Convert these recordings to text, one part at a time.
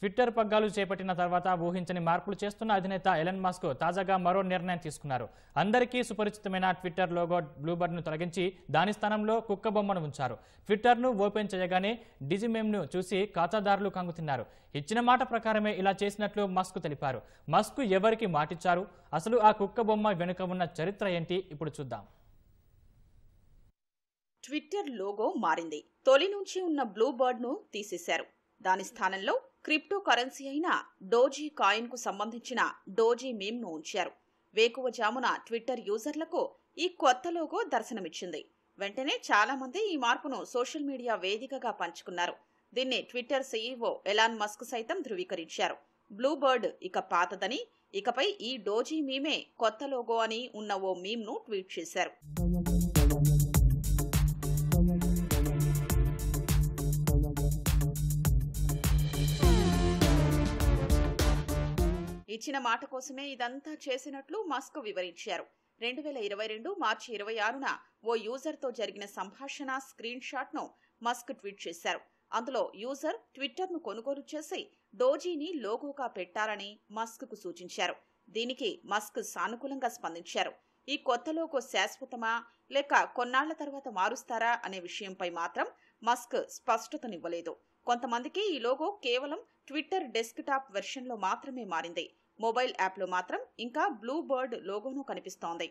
Twitter పగ్గాలు చేపట్టిన తర్వాత ఊహించని మార్పులు చేస్తున్న అధినేత ఎలన్ మాస్క్ తాజాగా మరో నిర్ణయం తీసుకున్నారు అందరికీ సుపరిచితమైన ట్విట్టర్ లోగో బ్లూబర్డ్ను తొలగించి దాని స్థానంలో కుక్క బొమ్మను ఉంచారు ట్విట్టర్ను ఓపెన్ చేయగానే ను చూసి ఖాతాదారులు కంగుతిన్నారు ఇచ్చిన మాట ప్రకారమే ఇలా చేసినట్లు మస్క్ తెలిపారు మస్క్ ఎవరికి మాటిచ్చారు అసలు ఆ కుక్క బొమ్మ వెనుక ఉన్న చరిత్ర ఏంటి ఇప్పుడు చూద్దాం ట్విట్టర్ లోగో మారింది తొలి నుంచి ఉన్న బ్లూ ను తీసేశారు దాని స్థానంలో క్రిప్టో కరెన్సీ అయిన డోజీ కాయిన్కు సంబంధించిన డోజీ మీమ్ను ఉంచారు వేకువజామున ట్విట్టర్ యూజర్లకు ఈ కొత్త లోగో దర్శనమిచ్చింది వెంటనే చాలామంది ఈ మార్పును సోషల్ మీడియా వేదికగా పంచుకున్నారు దీన్ని ట్విట్టర్ సీఈఓ ఎలాన్ మస్క్ సైతం ధృవీకరించారు బ్లూబర్డ్ ఇక పాతదని ఇకపై ఈ డోజీ మీమే కొత్త లోగో అని ఉన్న ఓ మీమ్ను ట్వీట్ చేశారు ఇచ్చిన మాట కోసమే ఇదంతా చేసినట్లు మాస్కో వివరించారు రెండు వేల ఇరవై రెండు మార్చి ఇరవై ఆరున ఓ యూజర్తో జరిగిన సంభాషణ స్క్రీన్ షాట్ను మస్క్ ట్వీట్ చేశారు అందులో యూజర్ ట్విట్టర్ను కొనుగోలు చేసి డోజీని లోగోగా మస్క్ మస్క్కు సూచించారు దీనికి మస్క్ సానుకూలంగా స్పందించారు ఈ కొత్త లోగో శాశ్వతమా లేక కొన్నాళ్ల తర్వాత మారుస్తారా అనే విషయంపై మాత్రం మస్క్ స్పష్టతనివ్వలేదు కొంతమందికి ఈ లోగో కేవలం ట్విట్టర్ డెస్క్టాప్ వెర్షన్లో మాత్రమే మారింది మొబైల్ యాప్లో మాత్రం ఇంకా బ్లూ బర్డ్ లోగోను కనిపిస్తోంది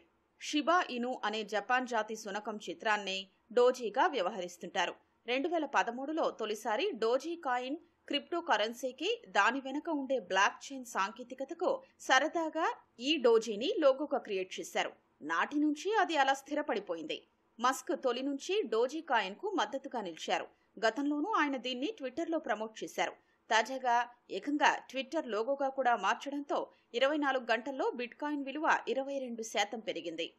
షిబా ఇను అనే జపాన్ జాతి సునకం చిత్రాన్ని డోజీగా వ్యవహరిస్తుంటారు రెండు వేల పదమూడులో తొలిసారి డోజీ కాయిన్ క్రిప్టో కరెన్సీకి దాని వెనుక ఉండే బ్లాక్ చైన్ సాంకేతికతకు సరదాగా ఈ డోజీని లోగోగా క్రియేట్ చేశారు నాటి నుంచి అది అలా స్థిరపడిపోయింది మస్క్ తొలి నుంచి డోజీ కాయిన్కు మద్దతుగా నిలిచారు గతంలోనూ ఆయన దీన్ని ట్విట్టర్లో ప్రమోట్ చేశారు తాజాగా ఏకంగా ట్విట్టర్ లోగోగా కూడా మార్చడంతో ఇరవై నాలుగు గంటల్లో బిట్కాయిన్ విలువ ఇరవై రెండు శాతం పెరిగింది